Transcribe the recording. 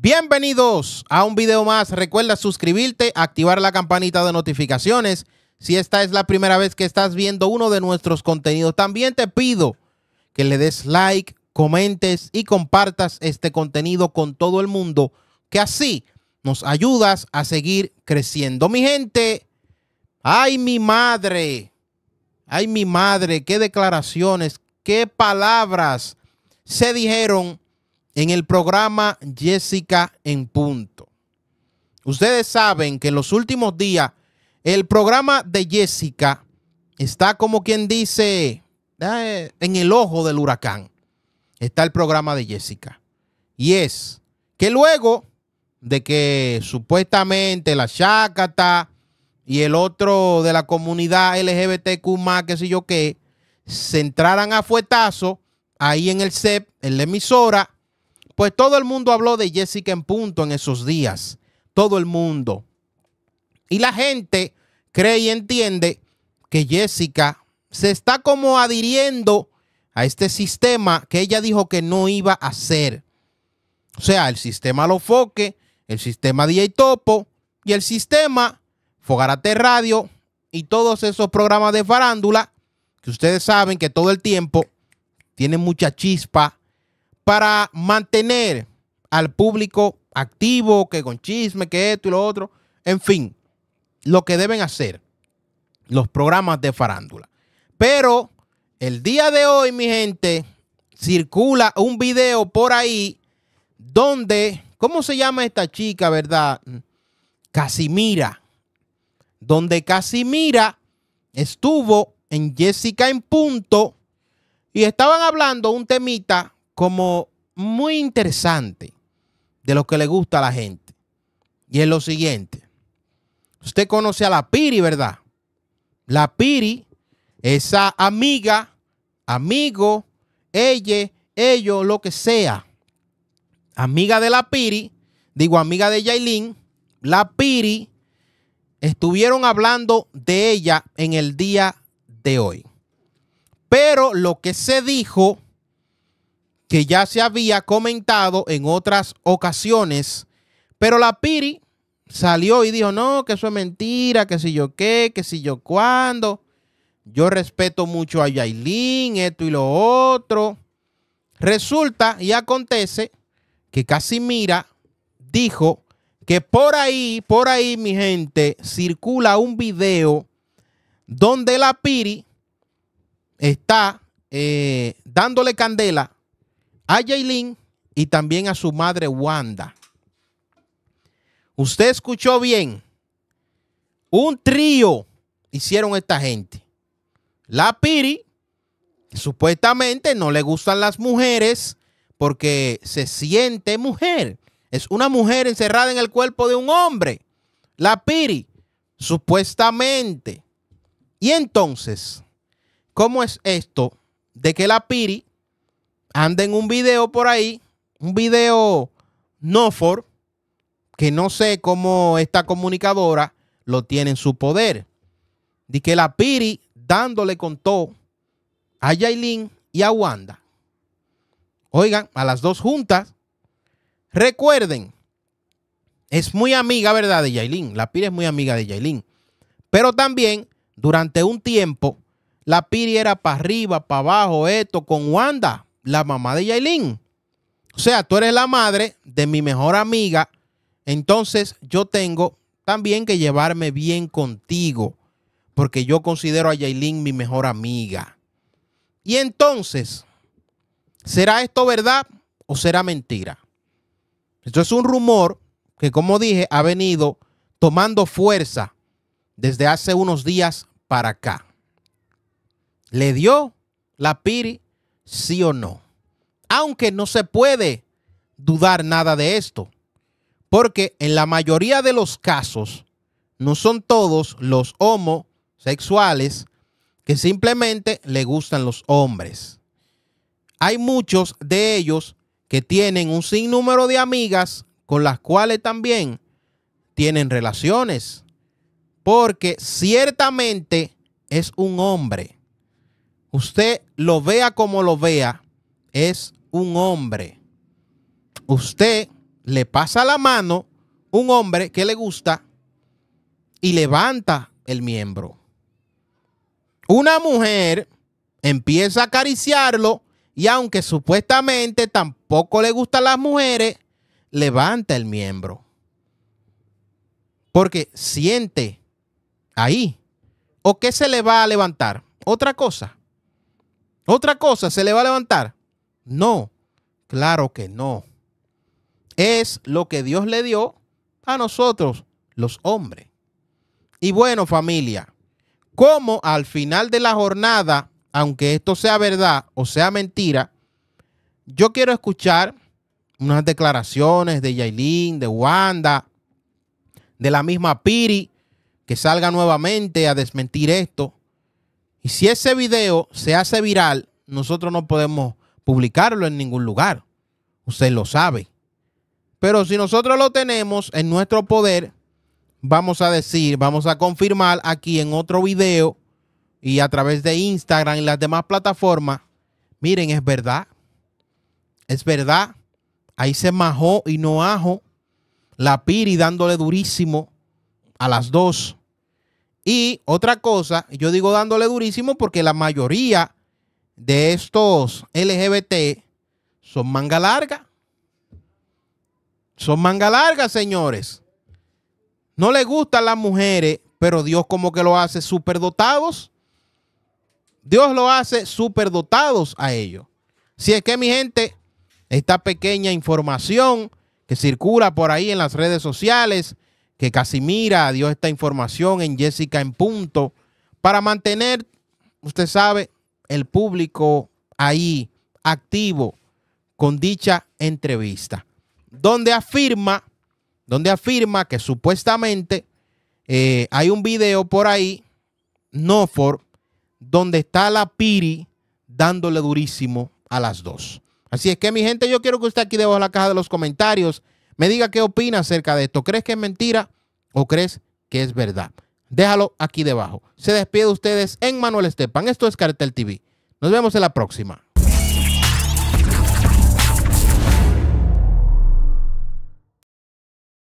Bienvenidos a un video más. Recuerda suscribirte, activar la campanita de notificaciones si esta es la primera vez que estás viendo uno de nuestros contenidos. También te pido que le des like, comentes y compartas este contenido con todo el mundo, que así nos ayudas a seguir creciendo. Mi gente, ay mi madre, ay mi madre, qué declaraciones, qué palabras se dijeron en el programa Jessica en Punto. Ustedes saben que en los últimos días el programa de Jessica está como quien dice eh, en el ojo del huracán. Está el programa de Jessica. Y es que luego de que supuestamente la Shakata y el otro de la comunidad LGBTQ más, qué sé yo qué, se entraran a fuetazo ahí en el CEP, en la emisora, pues todo el mundo habló de Jessica en punto en esos días. Todo el mundo. Y la gente cree y entiende que Jessica se está como adhiriendo a este sistema que ella dijo que no iba a hacer. O sea, el sistema Lo Foque, el sistema DJ Topo y el sistema Fogarate Radio y todos esos programas de farándula que ustedes saben que todo el tiempo tienen mucha chispa, para mantener al público activo, que con chisme, que esto y lo otro. En fin, lo que deben hacer los programas de farándula. Pero el día de hoy, mi gente, circula un video por ahí donde, ¿cómo se llama esta chica, verdad? Casimira. Donde Casimira estuvo en Jessica en punto y estaban hablando un temita como muy interesante de lo que le gusta a la gente. Y es lo siguiente. Usted conoce a la Piri, ¿verdad? La Piri, esa amiga, amigo, ella, ellos, lo que sea. Amiga de la Piri, digo amiga de Yailin, la Piri, estuvieron hablando de ella en el día de hoy. Pero lo que se dijo que ya se había comentado en otras ocasiones, pero la Piri salió y dijo, no, que eso es mentira, que si yo qué, que si yo cuándo. Yo respeto mucho a Yailin, esto y lo otro. Resulta y acontece que Casimira dijo que por ahí, por ahí, mi gente, circula un video donde la Piri está eh, dándole candela a Jaylin y también a su madre Wanda. Usted escuchó bien. Un trío hicieron esta gente. La Piri, supuestamente no le gustan las mujeres porque se siente mujer. Es una mujer encerrada en el cuerpo de un hombre. La Piri, supuestamente. Y entonces, ¿cómo es esto de que la Piri anda un video por ahí, un video no for, que no sé cómo esta comunicadora lo tiene en su poder. De que la Piri dándole contó a Yailin y a Wanda. Oigan, a las dos juntas. Recuerden, es muy amiga, ¿verdad? De Yailin. La Piri es muy amiga de Yailin. Pero también, durante un tiempo, la Piri era para arriba, para abajo, esto, con Wanda la mamá de Yailin. O sea, tú eres la madre de mi mejor amiga, entonces yo tengo también que llevarme bien contigo, porque yo considero a Yailin mi mejor amiga. Y entonces, ¿será esto verdad o será mentira? Esto es un rumor que, como dije, ha venido tomando fuerza desde hace unos días para acá. Le dio la piri sí o no. Aunque no se puede dudar nada de esto, porque en la mayoría de los casos no son todos los homosexuales que simplemente le gustan los hombres. Hay muchos de ellos que tienen un sinnúmero de amigas con las cuales también tienen relaciones, porque ciertamente es un hombre Usted lo vea como lo vea, es un hombre. Usted le pasa la mano un hombre que le gusta y levanta el miembro. Una mujer empieza a acariciarlo y aunque supuestamente tampoco le gustan las mujeres, levanta el miembro. Porque siente ahí. ¿O qué se le va a levantar? Otra cosa. ¿Otra cosa se le va a levantar? No, claro que no. Es lo que Dios le dio a nosotros, los hombres. Y bueno, familia, como al final de la jornada, aunque esto sea verdad o sea mentira, yo quiero escuchar unas declaraciones de Yailin, de Wanda, de la misma Piri, que salga nuevamente a desmentir esto. Y si ese video se hace viral, nosotros no podemos publicarlo en ningún lugar. Usted lo sabe. Pero si nosotros lo tenemos en nuestro poder, vamos a decir, vamos a confirmar aquí en otro video y a través de Instagram y las demás plataformas, miren, es verdad. Es verdad. Ahí se majó y no ajo. La Piri dándole durísimo a las dos. Y otra cosa, yo digo dándole durísimo porque la mayoría de estos LGBT son manga larga. Son manga larga, señores. No les gustan las mujeres, pero Dios como que lo hace superdotados. Dios lo hace superdotados a ellos. Si es que mi gente, esta pequeña información que circula por ahí en las redes sociales, que Casimira dio esta información en Jessica en punto para mantener, usted sabe, el público ahí activo con dicha entrevista, donde afirma, donde afirma que supuestamente eh, hay un video por ahí, for, donde está la Piri dándole durísimo a las dos. Así es que mi gente, yo quiero que usted aquí debajo de la caja de los comentarios me diga qué opina acerca de esto. ¿Crees que es mentira o crees que es verdad? Déjalo aquí debajo. Se despide de ustedes en Manuel Estepan. Esto es Cartel TV. Nos vemos en la próxima.